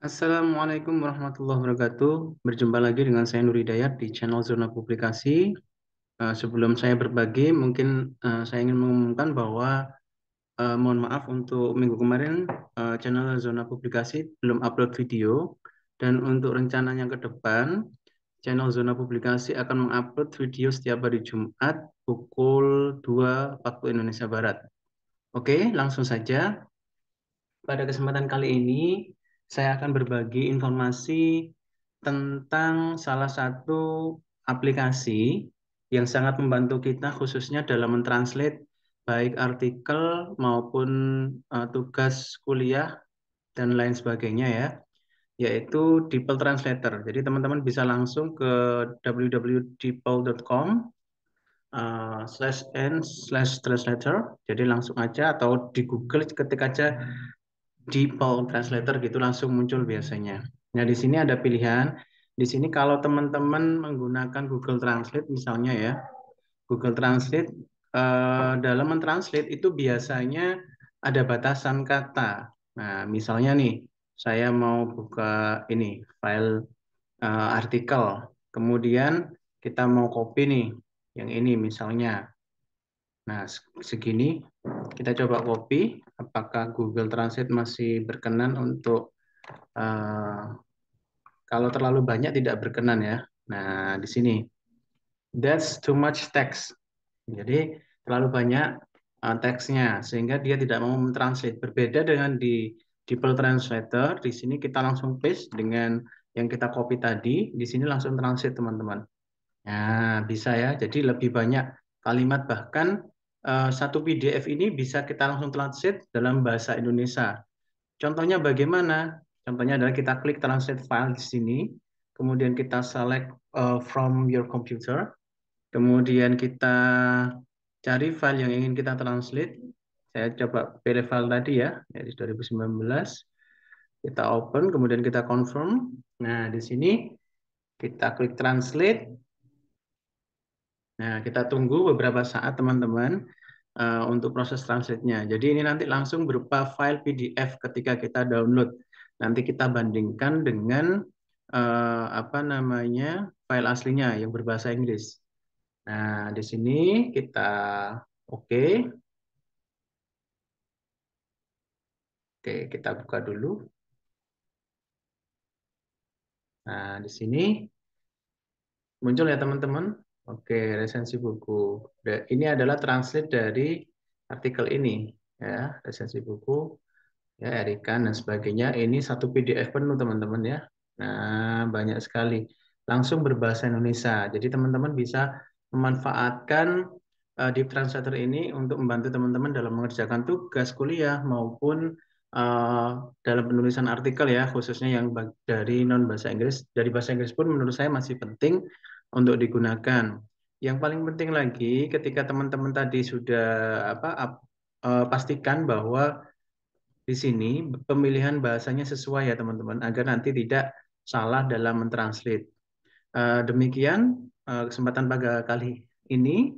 Assalamualaikum warahmatullahi wabarakatuh. Berjumpa lagi dengan saya Nuri Dayat di channel Zona Publikasi. Eh, sebelum saya berbagi, mungkin eh, saya ingin mengumumkan bahwa eh, mohon maaf untuk minggu kemarin channel Zona Publikasi belum upload video dan untuk rencananya ke depan channel Zona Publikasi akan mengupload video setiap hari Jumat pukul 2 waktu Indonesia Barat. Oke, langsung saja. Pada kesempatan kali ini saya akan berbagi informasi tentang salah satu aplikasi yang sangat membantu kita khususnya dalam mentranslate baik artikel maupun uh, tugas kuliah dan lain sebagainya ya yaitu DeepL Translator. Jadi teman-teman bisa langsung ke www.deepl.com uh, eh, slash n slash translator. Jadi langsung aja atau di Google ketik aja default translator gitu langsung muncul biasanya. Nah, di sini ada pilihan. Di sini kalau teman-teman menggunakan Google Translate misalnya ya, Google Translate eh, dalam mentranslate itu biasanya ada batasan kata. Nah, misalnya nih, saya mau buka ini file eh, artikel. Kemudian kita mau copy nih yang ini misalnya. Nah, segini kita coba copy. Apakah Google Translate masih berkenan untuk uh, kalau terlalu banyak tidak berkenan ya. Nah, di sini that's too much text. Jadi terlalu banyak uh, teksnya sehingga dia tidak mau mentranslate. Berbeda dengan di Deeper Translator, di sini kita langsung paste dengan yang kita copy tadi, di sini langsung translate teman-teman. Nah, bisa ya. Jadi lebih banyak kalimat bahkan Eh, satu PDF ini bisa kita langsung translate dalam bahasa Indonesia. Contohnya bagaimana? Contohnya adalah kita klik translate file di sini, kemudian kita select uh, from your computer, kemudian kita cari file yang ingin kita translate. Saya coba pilih file tadi ya, dari 2019. Kita open, kemudian kita confirm. Nah, di sini kita klik translate, Nah, kita tunggu beberapa saat teman-teman uh, untuk proses translate-nya. Jadi ini nanti langsung berupa file PDF ketika kita download. Nanti kita bandingkan dengan uh, apa namanya file aslinya yang berbahasa Inggris. Nah, di sini kita oke. Okay. Oke, kita buka dulu. Nah, di sini muncul ya teman-teman Oke, resensi buku. Ini adalah translate dari artikel ini, ya, resensi buku, ya, Erikan dan sebagainya. Ini satu PDF penuh teman-teman ya. Nah, banyak sekali. Langsung berbahasa Indonesia. Jadi teman-teman bisa memanfaatkan uh, Deep Translator ini untuk membantu teman-teman dalam mengerjakan tugas kuliah maupun uh, dalam penulisan artikel ya, khususnya yang dari non bahasa Inggris. Dari bahasa Inggris pun menurut saya masih penting untuk digunakan. Yang paling penting lagi ketika teman-teman tadi sudah apa ap, e, pastikan bahwa di sini pemilihan bahasanya sesuai ya teman-teman agar nanti tidak salah dalam mentranslate. E, demikian e, kesempatan pada kali ini.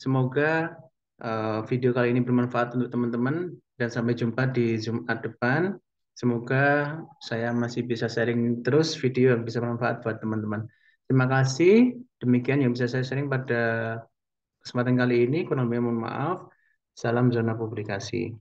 Semoga e, video kali ini bermanfaat untuk teman-teman dan sampai jumpa di Jumat depan. Semoga saya masih bisa sharing terus video yang bisa bermanfaat buat teman-teman. Terima kasih. Demikian yang bisa saya sharing pada kesempatan kali ini. Kurang lebih mohon maaf. Salam zona publikasi.